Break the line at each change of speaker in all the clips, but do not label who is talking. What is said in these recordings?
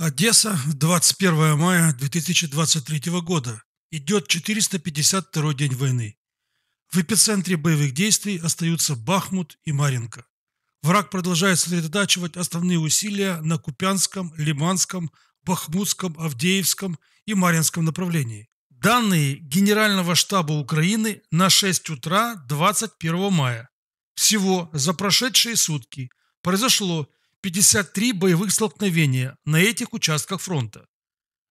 Одесса, 21 мая
2023 года. Идет 452 день войны. В эпицентре боевых действий остаются Бахмут и Маринка. Враг продолжает сосредотачивать основные усилия на Купянском, Лиманском, Бахмутском, Авдеевском и Маринском направлении. Данные Генерального штаба Украины на 6 утра 21 мая. Всего за прошедшие сутки произошло 53 боевых столкновения на этих участках фронта.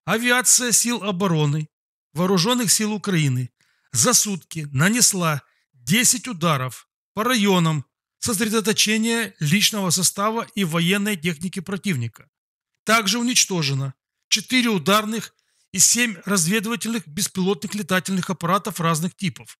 Авиация сил обороны, вооруженных сил Украины за сутки нанесла 10 ударов по районам сосредоточения личного состава и военной техники противника. Также уничтожено 4 ударных и 7 разведывательных беспилотных летательных аппаратов разных типов.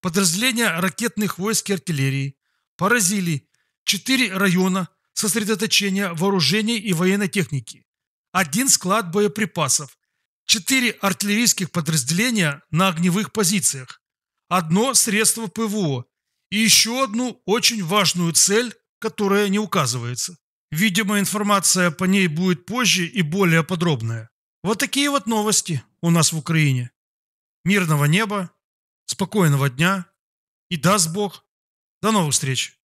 Подразделения ракетных войск и артиллерии поразили 4 района сосредоточения вооружений и военной техники, один склад боеприпасов, четыре артиллерийских подразделения на огневых позициях, одно средство ПВО и еще одну очень важную цель, которая не указывается. Видимо, информация по ней будет позже и более подробная. Вот такие вот новости у нас в Украине. Мирного неба, спокойного дня
и даст Бог. До новых встреч!